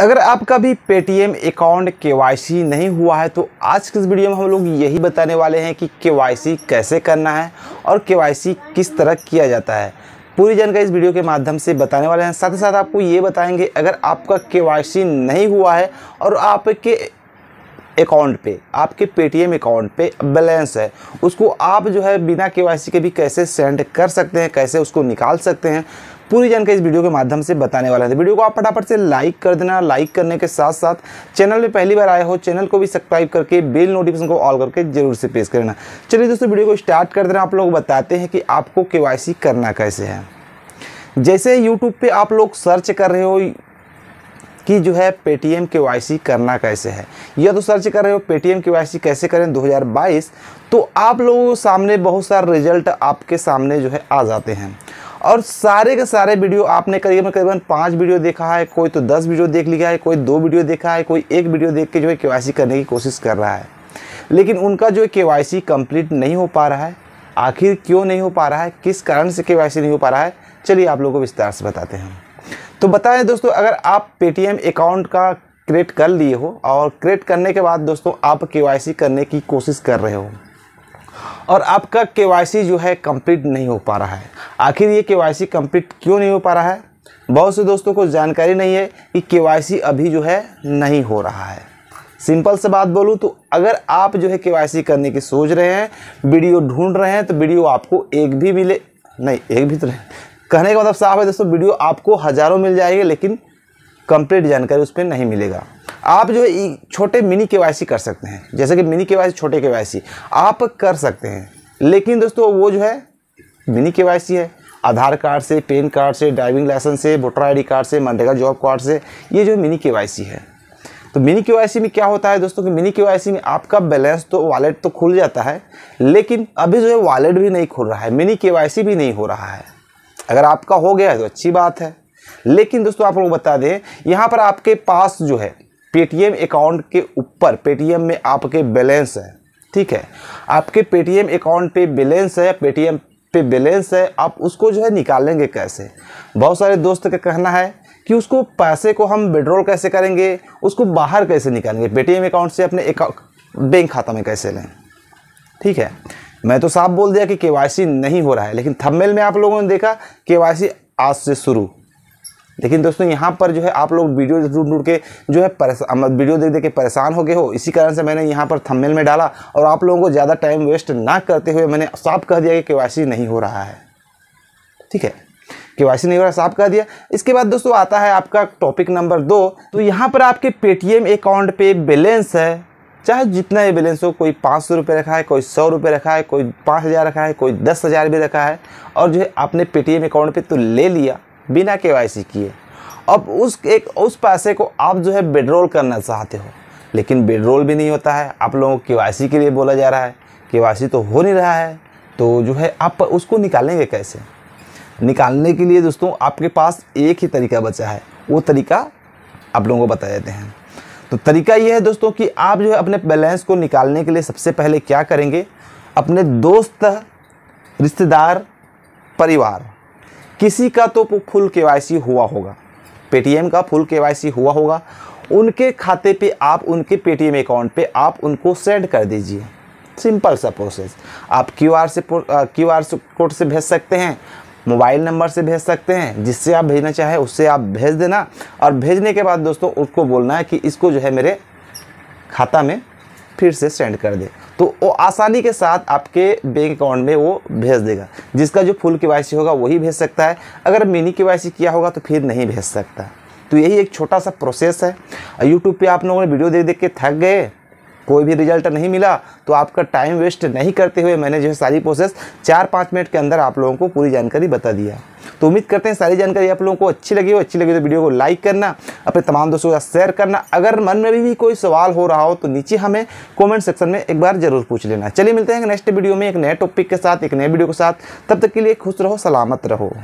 अगर आपका भी पेटीएम अकाउंट के नहीं हुआ है तो आज के इस वीडियो में हम लोग यही बताने वाले हैं कि के कैसे करना है और के किस तरह किया जाता है पूरी जानकारी इस वीडियो के माध्यम से बताने वाले हैं साथ ही साथ आपको ये बताएंगे अगर आपका के नहीं हुआ है और आपके अकाउंट पे आपके पेटीएम अकाउंट पे बैलेंस है उसको आप जो है बिना के के भी कैसे सेंड कर सकते हैं कैसे उसको निकाल सकते हैं पूरी जानकारी इस वीडियो के माध्यम से बताने वाला है तो वीडियो को आप फटाफट से लाइक कर देना लाइक करने के साथ साथ चैनल में पहली बार आए हो चैनल को भी सब्सक्राइब करके बेल नोटिफिकेशन को ऑल करके जरूर से प्रेस करना चलिए दोस्तों वीडियो को स्टार्ट कर देना आप लोग बताते हैं कि आपको के करना कैसे है जैसे यूट्यूब पर आप लोग सर्च कर रहे हो कि जो है पेटीएम के वाई करना कैसे है या तो सर्च कर रहे हो पेटीएम के वाई कैसे करें 2022 तो आप लोगों के सामने बहुत सारे रिजल्ट आपके सामने जो है आ जाते हैं और सारे के सारे वीडियो आपने करीबन करीबन पाँच वीडियो देखा है कोई तो दस वीडियो देख लिया है कोई दो वीडियो देखा है कोई एक वीडियो देख के जो है के करने की कोशिश कर रहा है लेकिन उनका जो है के कंप्लीट नहीं हो पा रहा है आखिर क्यों नहीं हो पा रहा है किस कारण से के नहीं हो पा रहा है चलिए आप लोगों को विस्तार से बताते हैं तो बताएं दोस्तों अगर आप पेटीएम अकाउंट का क्रिएट कर लिए हो और क्रिएट करने के बाद दोस्तों आप के करने की कोशिश कर रहे हो और आपका के जो है कंप्लीट नहीं हो पा रहा है आखिर ये के कंप्लीट क्यों नहीं हो पा रहा है बहुत से दोस्तों को जानकारी नहीं है कि के अभी जो है नहीं हो रहा है सिंपल से बात बोलूँ तो अगर आप जो है के करने की सोच रहे हैं वीडियो ढूंढ रहे हैं तो वीडियो आपको एक भी मिले नहीं एक भी तो नहीं कहने का मतलब साफ है दोस्तों वीडियो आपको हज़ारों मिल जाएगी लेकिन कंप्लीट जानकारी उस पर नहीं मिलेगा आप जो छोटे मिनी के कर सकते हैं जैसे कि मिनी के छोटे के आप कर सकते हैं लेकिन दोस्तों वो जो है मिनी के है आधार कार्ड से पेन कार्ड से ड्राइविंग लाइसेंस से वोटर आईडी कार्ड से मनरेगा जॉब कार्ड से ये जो मिनी के है तो मिनी के में क्या होता है दोस्तों कि मिनी के में आपका बैलेंस तो वॉलेट तो खुल जाता है लेकिन अभी जो है वॉलेट भी नहीं खुल रहा है मिनी के भी नहीं हो रहा है अगर आपका हो गया है तो अच्छी बात है लेकिन दोस्तों आप लोग बता दें यहाँ पर आपके पास जो है पेटीएम अकाउंट के ऊपर पेटीएम में आपके बैलेंस है ठीक है आपके पेटीएम अकाउंट पे बैलेंस है पेटीएम पे बैलेंस है आप उसको जो है निकालेंगे कैसे बहुत सारे दोस्त का कहना है कि उसको पैसे को हम विड्रॉल कैसे करेंगे उसको बाहर कैसे निकालेंगे पेटीएम अकाउंट से अपने बैंक खाता में कैसे लें ठीक है मैं तो साफ बोल दिया कि केवाईसी नहीं हो रहा है लेकिन थंबनेल में आप लोगों ने देखा केवाईसी आज से शुरू लेकिन दोस्तों यहाँ पर जो है आप लोग वीडियो ढूंढ ढूंढ के जो है वीडियो देख देख के परेशान हो गए हो इसी कारण से मैंने यहाँ पर थंबनेल में डाला और आप लोगों को ज़्यादा टाइम वेस्ट ना करते हुए मैंने साफ कह दिया कि के नहीं हो रहा है ठीक है के नहीं हो रहा साफ कह दिया इसके बाद दोस्तों आता है आपका टॉपिक नंबर दो तो यहाँ पर आपके पेटीएम अकाउंट पे बैलेंस है चाहे जितना ये बैलेंस हो कोई पाँच सौ रुपये रखा है कोई सौ रुपये रखा है कोई पाँच हज़ार रखा है कोई दस हज़ार भी रखा है और जो है आपने पेटीएम अकाउंट पे तो ले लिया बिना के किए अब उस एक उस पैसे को आप जो है बेड्रोल करना चाहते हो लेकिन बेड्रोल भी नहीं होता है आप लोगों को के के लिए बोला जा रहा है के तो हो नहीं रहा है तो जो है आप उसको निकालेंगे कैसे निकालने के लिए दोस्तों आपके पास एक ही तरीका बचा है वो तरीका आप लोगों को बता देते हैं तो तरीका ये है दोस्तों कि आप जो है अपने बैलेंस को निकालने के लिए सबसे पहले क्या करेंगे अपने दोस्त रिश्तेदार परिवार किसी का तो फुल के हुआ होगा पेटीएम का फुल के हुआ होगा उनके खाते पे आप उनके पेटीएम अकाउंट पे आप उनको सेंड कर दीजिए सिंपल सा प्रोसेस आप क्यू आर से क्यू आर कोड से भेज सकते हैं मोबाइल नंबर से भेज सकते हैं जिससे आप भेजना चाहें उससे आप भेज देना और भेजने के बाद दोस्तों उसको बोलना है कि इसको जो है मेरे खाता में फिर से सेंड कर दे तो वो आसानी के साथ आपके बैंक अकाउंट में वो भेज देगा जिसका जो फुल के होगा वही भेज सकता है अगर मिनी के किया होगा तो फिर नहीं भेज सकता तो यही एक छोटा सा प्रोसेस है यूट्यूब पे आप लोगों ने वीडियो देख देख के थक गए कोई भी रिजल्ट नहीं मिला तो आपका टाइम वेस्ट नहीं करते हुए मैंने जो है सारी प्रोसेस चार पाँच मिनट के अंदर आप लोगों को पूरी जानकारी बता दिया तो उम्मीद करते हैं सारी जानकारी आप लोगों को अच्छी लगी हो अच्छी लगी तो वीडियो को लाइक करना अपने तमाम दोस्तों के साथ शेयर करना अगर मन में भी, भी कोई सवाल हो रहा हो तो नीचे हमें कमेंट सेक्शन में एक बार जरूर पूछ लेना चलिए मिलते हैं नेक्स्ट वीडियो में एक नए टॉपिक के साथ एक नए वीडियो के साथ तब तक के लिए खुश रहो सलामत रहो